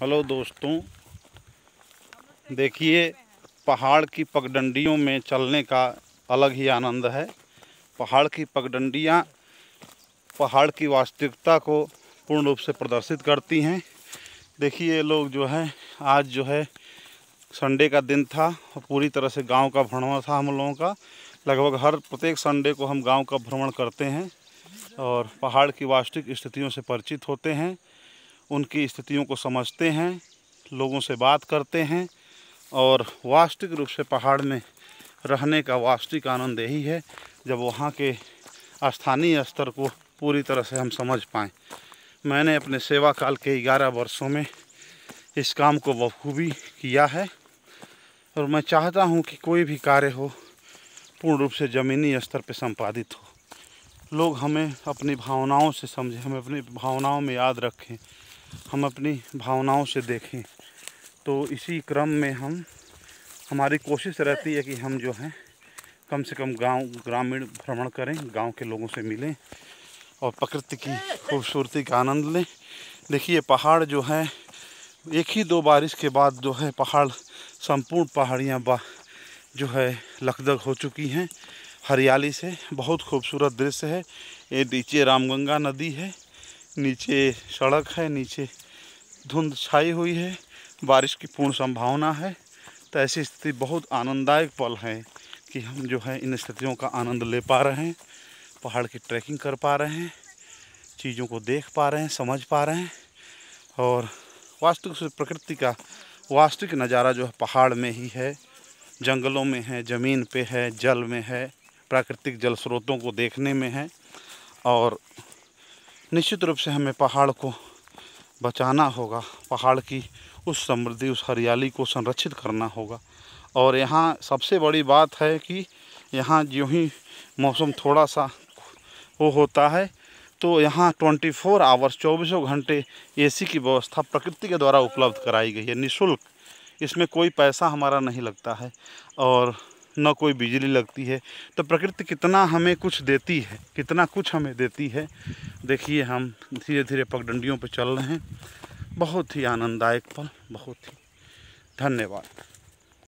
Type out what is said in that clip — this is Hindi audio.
हेलो दोस्तों देखिए पहाड़ की पगडंडियों में चलने का अलग ही आनंद है पहाड़ की पगडंडियाँ पहाड़ की वास्तविकता को पूर्ण रूप से प्रदर्शित करती हैं देखिए ये लोग जो है आज जो है संडे का दिन था और पूरी तरह से गांव का भ्रमण था हम लोगों का लगभग हर प्रत्येक संडे को हम गांव का भ्रमण करते हैं और पहाड़ की वास्तविक स्थितियों से परिचित होते हैं उनकी स्थितियों को समझते हैं लोगों से बात करते हैं और वास्तविक रूप से पहाड़ में रहने का वास्तविक आनंद यही है जब वहाँ के स्थानीय स्तर को पूरी तरह से हम समझ पाएँ मैंने अपने सेवा काल के ग्यारह वर्षों में इस काम को बखूबी किया है और मैं चाहता हूँ कि कोई भी कार्य हो पूर्ण रूप से ज़मीनी स्तर पर संपादित हो लोग हमें अपनी भावनाओं से समझें हमें अपनी भावनाओं में याद रखें हम अपनी भावनाओं से देखें तो इसी क्रम में हम हमारी कोशिश रहती है कि हम जो हैं कम से कम गांव ग्रामीण भ्रमण करें गांव के लोगों से मिलें और प्रकृति की खूबसूरती का आनंद लें देखिए पहाड़ जो है एक ही दो बारिश के बाद जो है पहाड़ संपूर्ण पहाड़ियाँ जो है लखदग हो चुकी हैं हरियाली से बहुत खूबसूरत दृश्य है ये नीचे रामगंगा नदी है नीचे सड़क है नीचे धुंध छाई हुई है बारिश की पूर्ण संभावना है तो ऐसी स्थिति बहुत आनंददायक पल है कि हम जो है इन स्थितियों का आनंद ले पा रहे हैं पहाड़ की ट्रैकिंग कर पा रहे हैं चीज़ों को देख पा रहे हैं समझ पा रहे हैं और वास्तविक से प्रकृति का वास्तविक नज़ारा जो है पहाड़ में ही है जंगलों में है ज़मीन पे है जल में है प्राकृतिक जल स्रोतों को देखने में है और निश्चित रूप से हमें पहाड़ को बचाना होगा पहाड़ की उस समृद्धि उस हरियाली को संरक्षित करना होगा और यहाँ सबसे बड़ी बात है कि यहाँ जो ही मौसम थोड़ा सा वो होता है तो यहाँ 24 फोर आवर्स चौबीसों घंटे एसी की व्यवस्था प्रकृति के द्वारा उपलब्ध कराई गई है निशुल्क इसमें कोई पैसा हमारा नहीं लगता है और न कोई बिजली लगती है तो प्रकृति कितना हमें कुछ देती है कितना कुछ हमें देती है देखिए हम धीरे धीरे पगडंडियों पर चल रहे हैं बहुत ही आनंददायक पल बहुत ही धन्यवाद